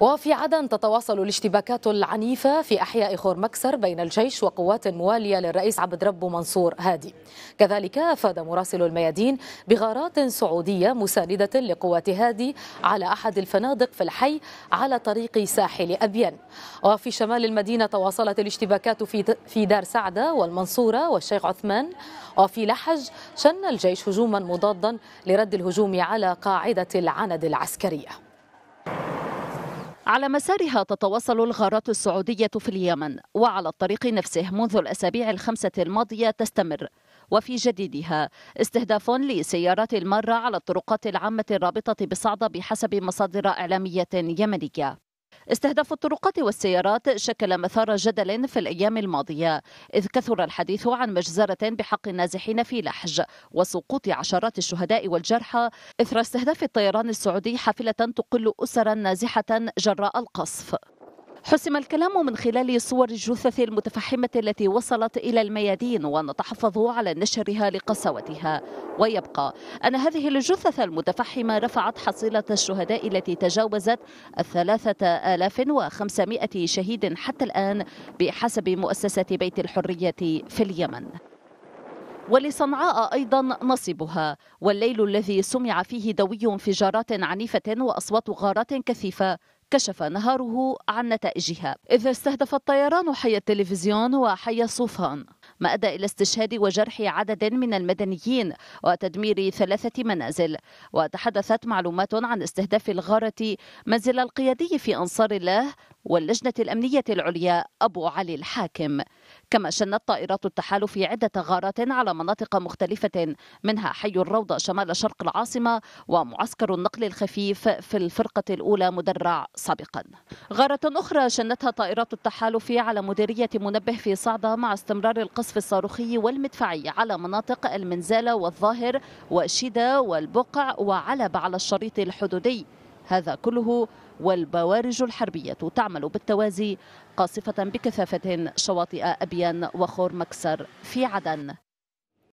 وفي عدن تتواصل الاشتباكات العنيفة في أحياء خور مكسر بين الجيش وقوات موالية للرئيس عبد ربه منصور هادي كذلك أفاد مراسل الميادين بغارات سعودية مساندة لقوات هادي على أحد الفنادق في الحي على طريق ساحل أبيان وفي شمال المدينة تواصلت الاشتباكات في في دار سعدة والمنصورة والشيخ عثمان وفي لحج شن الجيش هجوما مضادا لرد الهجوم على قاعدة العند العسكرية على مسارها تتواصل الغارات السعودية في اليمن وعلى الطريق نفسه منذ الأسابيع الخمسة الماضية تستمر وفي جديدها استهداف لسيارات المارة على الطرقات العامة الرابطة بصعدة بحسب مصادر إعلامية يمنية استهداف الطرقات والسيارات شكل مثار جدل في الأيام الماضية إذ كثر الحديث عن مجزرة بحق النازحين في لحج وسقوط عشرات الشهداء والجرحى إثر استهداف الطيران السعودي حافلة تقل أسرا نازحة جراء القصف حسم الكلام من خلال صور الجثث المتفحمة التي وصلت إلى الميادين ونتحفظ على نشرها لقسوتها ويبقى أن هذه الجثث المتفحمة رفعت حصيلة الشهداء التي تجاوزت الثلاثة آلاف وخمسمائة شهيد حتى الآن بحسب مؤسسة بيت الحرية في اليمن ولصنعاء أيضا نصبها والليل الذي سمع فيه دوي انفجارات عنيفة وأصوات غارات كثيفة كشف نهاره عن نتائجها إذ استهدف الطيران حي التلفزيون وحي الصوفان ما أدى إلى استشهاد وجرح عدد من المدنيين وتدمير ثلاثة منازل وتحدثت معلومات عن استهداف الغارة منزل القيادي في أنصار الله واللجنة الأمنية العليا أبو علي الحاكم كما شنت طائرات التحالف عدة غارات على مناطق مختلفة منها حي الروضة شمال شرق العاصمة ومعسكر النقل الخفيف في الفرقة الأولى مدرع سابقا غارة أخرى شنتها طائرات التحالف على مديرية منبه في صعدة مع استمرار القصف الصاروخي والمدفعي على مناطق المنزالة والظاهر وشيدة والبقع وعلب على الشريط الحدودي هذا كله والبوارج الحربية تعمل بالتوازي قاصفة بكثافة شواطئ أبيان وخور مكسر في عدن